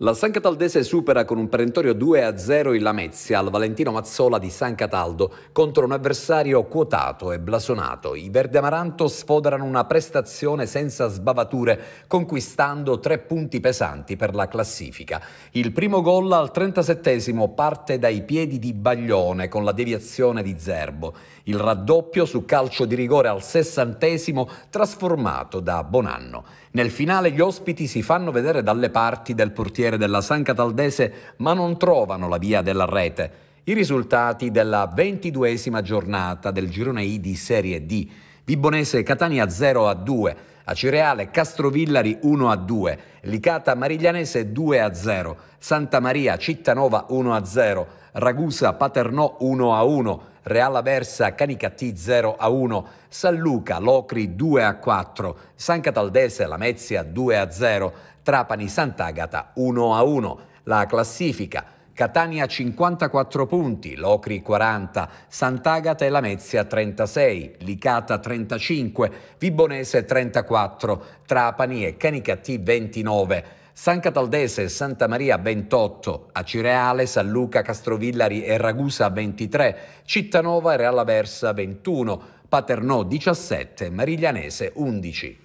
La San Cataldese supera con un perentorio 2-0 il Lamezia al Valentino Mazzola di San Cataldo contro un avversario quotato e blasonato. I Verde Amaranto sfoderano una prestazione senza sbavature, conquistando tre punti pesanti per la classifica. Il primo gol al 37 parte dai piedi di Baglione con la deviazione di Zerbo. Il raddoppio su calcio di rigore al 60 trasformato da Bonanno. Nel finale gli ospiti si fanno vedere dalle parti del portiere portiere della San Cataldese, ma non trovano la via della rete. I risultati della ventiduesima giornata del girone I di Serie D. Vibonese Catania 0 a 2, Acireale Castrovillari 1 a 2, Licata Mariglianese 2 a 0, Santa Maria Cittanova 1 a 0, Ragusa Paternò 1 a 1, Real Aversa Canicattì 0 a 1, San Luca Locri 2 a 4, San Cataldese Lamezia 2 a 0, Trapani Sant'Agata 1 a 1. La classifica Catania 54 punti, Locri 40, Sant'Agata e Lamezia 36, Licata 35, Vibonese 34, Trapani e Canicati 29. San Cataldese, e Santa Maria 28, Acireale, San Luca, Castrovillari e Ragusa 23, Cittanova e Realla Versa 21, Paternò 17, Mariglianese 11.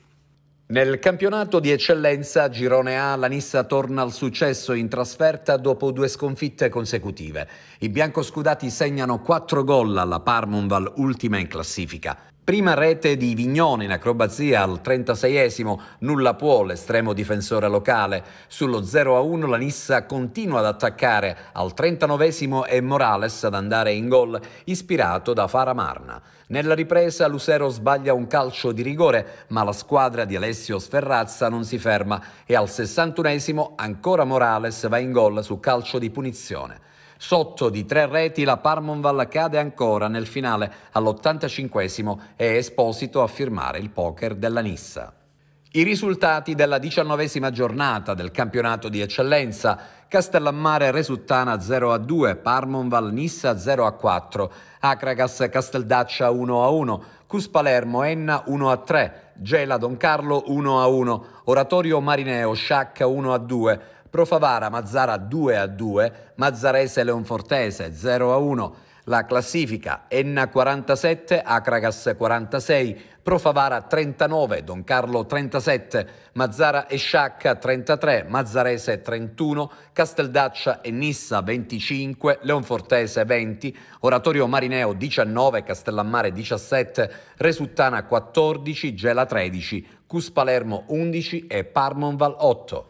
Nel campionato di eccellenza Girone A la Nissa torna al successo in trasferta dopo due sconfitte consecutive. I biancoscudati segnano 4 gol alla Parmonval ultima in classifica. Prima rete di Vignone in acrobazia al 36esimo, nulla può l'estremo difensore locale. Sullo 0-1 la Nissa continua ad attaccare, al 39esimo è Morales ad andare in gol, ispirato da Fara Marna. Nella ripresa Lucero sbaglia un calcio di rigore, ma la squadra di Alessio Sferrazza non si ferma e al 61esimo ancora Morales va in gol su calcio di punizione. Sotto di tre reti la Parmonval cade ancora nel finale all'85 e Esposito a firmare il poker della Nissa. I risultati della diciannovesima giornata del campionato di eccellenza Castellammare Resuttana 0 a 2, Parmonval Nissa 0 a 4, Acragas Casteldaccia 1 a 1, Cus Palermo Enna 1 a 3, Gela Don Carlo 1 a 1, Oratorio Marineo Sciacca 1 a 2, Profavara Mazzara 2 a 2, Mazzarese Leonfortese 0 a 1. La classifica Enna 47, Acragas 46, Profavara 39, Don Carlo 37, Mazzara e Sciacca 33, Mazzarese 31, Casteldaccia e Nissa 25, Leonfortese 20, Oratorio Marineo 19, Castellammare 17, Resuttana 14, Gela 13, Cus Palermo 11 e Parmonval 8.